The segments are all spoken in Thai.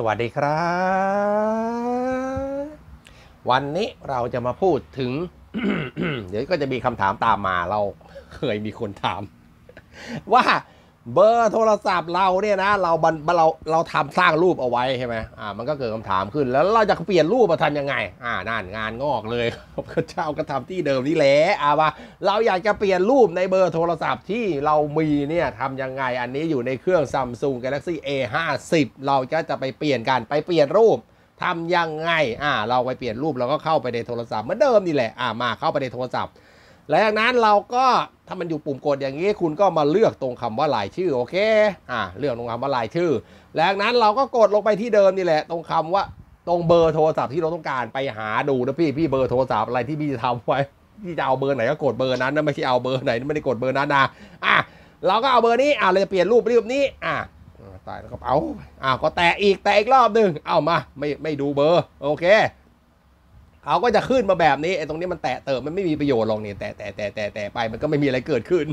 สวัสดีครับ วันนี้เราจะมาพูดถึง เดี๋ยวก็จะมีคำถามตามมาเราเคยมีคนถามว่าเบอร์โทรศัพท์เราเนี่ยนะเราบันเราเราทำสร้างรูปเอาไว้ใช่ไหมอ่ามันก็เกิดคำถามขึ้นแล้วเราจะเปลี่ยนรูปมาทำยังไง อ่านั่นงานงอกเลยก็เจ้าก็ทำที่เดิมนี่แหละ อ่าว่าเราอยากจะเปลี่ยนรูปในเบอร์โทรศัพท์ที่เรามีเนี่ยทำยังไงอันนี้อยู่ในเครื่องซัมซุง g a l a x y A 5 0เราก็จะไปเปลี่ยนกันไปเปลี่ยนรูปทำยังไง อ่าเราไปเปลี่ยนรูปเราก็เข้าไปในโทรศัพท์เหมือนเดิมนี่แหละ อ่ามาเข้าไปในโทรศัพท์หลังจากนั้นเราก็ถ้ามันอยู่ปุ่มกดอย่างนี้ คุณก็มาเลือกตรงคำว่าลายชื่อโอเคอ่าเลือกตรงคำว่าลายชื่อหลังจากนั้นเราก็กดลงไปที่เดิมนี่แหละ ตรงคำว่าตรงเบอร์โทรศัพท์ที่เราต้องการไปหาดูนะพี่พี่เบอร์โทรศัพท์อะไรที่พี่จะทำไว้พี่จะเอาเบอร์ไหนก็กดเบอร์นั้นนะไม่ใช่เอาเบอร์ไหนไม่ได้กดเบอร์นั้นนะอ่ะเราก็เอาเบอร์นี้อ่ะเราจะเปลี่ยนรูปรูปนี้อ่ะตายแล้วก็เอาอ่าก็แตะอีกแตะอีกรอบหนึ่งเอามาไม่ไม่ดูเบอร์โอเคเอาก็จะขึ้นมาแบบนี้ไอ้ตรงนี้มันแตะเติมมันไม่มีประโยชน์หรอกเนี่ยแตะแตะแตะแตะแตะไปมันก็ไม่มีอะไรเกิดขึ้น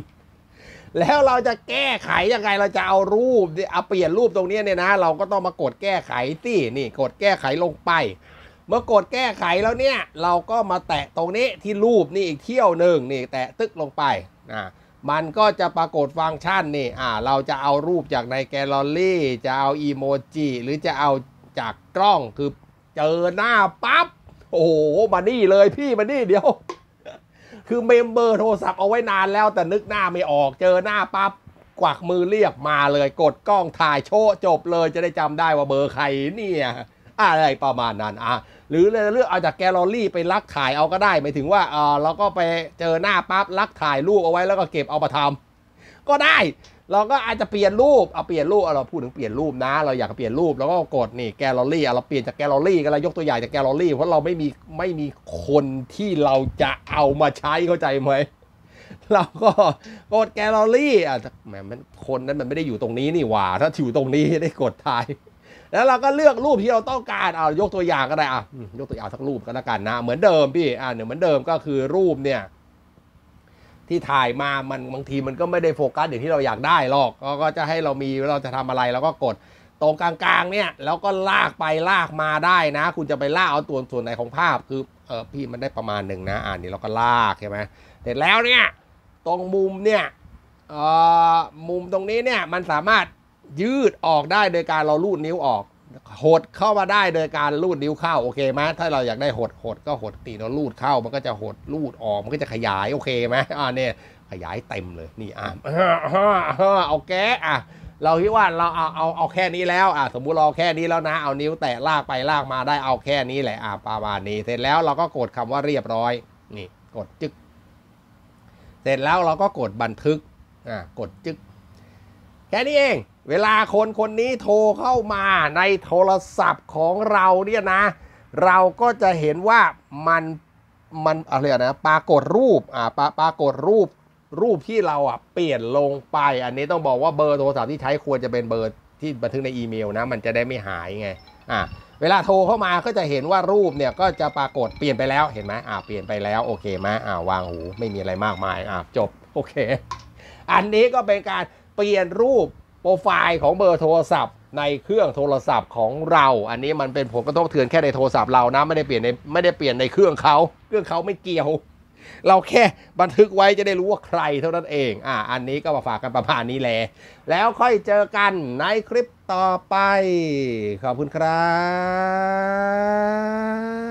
แล้วเราจะแก้ไขยังไงเราจะเอารูปเอาเปลี่ยนรูปตรงนี้เนี่ยนะเราก็ต้องมากดแก้ไขที่นี่ กดแก้ไขลงไป เมื่อกดแก้ไขแล้วเนี่ยเราก็มาแตะตรงนี้ที่รูปนี่อีกเที่ยวหนึ่งนี่แตะตึกลงไปนะมันก็จะปรากฏฟังก์ชันนี่อ่าเราจะเอารูปจากในแกลเลอรี่จะเอาอีโมจิหรือจะเอาจากกล้องคือเจอหน้าปั๊บโอ้โหมานี่เลยพี่มานี่เดี๋ยว คือเมมเบอร์โทรศัพท์เอาไว้นานแล้วแต่นึกหน้าไม่ออกเจอหน้าปั๊บกวักมือเรียกมาเลยกดกล้องถ่ายโชว์จบเลยจะได้จำได้ว่าเบอร์ใครเนี่ยอะไรประมาณนั้นอ่ะหรือเลือกเอาจากแกลลอรี่ไปลักถ่ายเอาก็ได้หมายถึงว่าเออเราก็ไปเจอหน้าปั๊บลักถ่ายรูปเอาไว้แล้วก็เก็บเอามาทำก็ได้ เราก็อาจจะเปลี่ยนรูป เอาเปลี่ยนรูปเราพูดถึงเปลี่ยนรูปนะ เราอยากเปลี่ยนรูปแล้วก็กดนี่แกลลอรี่ เราเปลี่ยนจากแกลลอรี่ก็นเ้ายกตัวอย่างจากแกลลอรี่ เพราะเราไม่มีไม่มีคนที่เราจะเอามาใช้เข้าใจไหมเราก็กดแกลลอรี่ อ่ะแหมมันคนนั้นมันไม่ได้อยู่ตรงนี้นี่หว่า ถ้าอยู่ตรงนี้ได้กดทาย แล้วเราก็เลือกรูปที่เราต้องการ เอายกตัวอย่างก็ได้อ่ะยกตัวอย่างสักรูปก็แล้วกัน นะ เหมือนเดิมพี่ อ่ะ เหมือนเดิมก็คือรูปเนี่ยที่ถ่ายมา มัน บางทีมันก็ไม่ได้โฟกัสอย่างที่เราอยากได้หรอกก็จะให้เรามี เราจะทำอะไรเราก็กด ตรงกลาง ๆ เนี่ย แล้วก็ลากไปลากมาได้นะ คุณจะไป ลาก เอาตัวส่วนไหนของภาพ คือเออพี่มันได้ประมาณหนึ่งนะ อ่านนี้เราก็ลากใช่ไหมเสร็จแล้ว เนี่ยตรงมุมเนี่ยอมุมตรงนี้เนี่ยมันสามารถยืดออกได้โดยการเราลูดนิ้วออกหดเข้ามาได้โดยการลูดนิ้วเข้าโอเคไหมถ้าเราอยากได้หดหดก็หดตีนรลูดเข้ามันก็จะหดลูดออกมันก็จะขยายโอเคไหมอ่าเนี่ยขยายเต็มเลยนี่อ่าเอาแกอ่ะเราคิดว่าเราเอาเอาเอาแค่นี้แล้วอ่ะสมมุติเราแค่นี้แล้วนะเอานิ้วแตะลากไปลากมาได้เอาแค่นี้แหละอ่ะประมาณนี้เสร็จแล้วเราก็กดคำว่าเรียบร้อย นี่ กดจึกเสร็จแล้วเราก็กดบันทึกอ่ะกดจึ๊กแค่นี้เองเวลาคนคนนี้โทรเข้ามาในโทรศัพท์ของเราเนี่ยนะ เราก็จะเห็นว่ามันมันอะไรนะปรากฏรูปอ่าปรปรากฏรูปรูปที่เราอ่ะเปลี่ยนลงไป อันนี้ต้องบอกว่าเบอร์โทรศัพท์ที่ใช้ควรจะเป็นเบอร์ที่บันทึกในอีเมลนะมันจะได้ไม่หายไงอ่าเวลาโทรเข้ามาก็จะเห็นว่ารูปเนี่ยก็จะปรากฏเปลี่ยนไปแล้วเห็นไหมอ่าเปลี่ยนไปแล้วโอเคไหมอ่าวางหูไม่มีอะไรมากมายอ่าจบโอเคอันนี้ก็เป็นการเปลี่ยนรูปโปรไฟล์ของเบอร์โทรศัพท์ในเครื่องโทรศัพท์ของเรา อันนี้มันเป็นผลกระทบเทือนแค่ในโทรศัพท์เรานะไม่ได้เปลี่ยนในไม่ได้เปลี่ยนในเครื่องเขาเครื่องเขาไม่เกี่ยวเราแค่บันทึกไว้จะได้รู้ว่าใครเท่านั้นเองอ่าอันนี้ก็มาฝากกันประมาณนี้แหละแล้วค่อยเจอกันในคลิปต่อไปขอบคุณครับ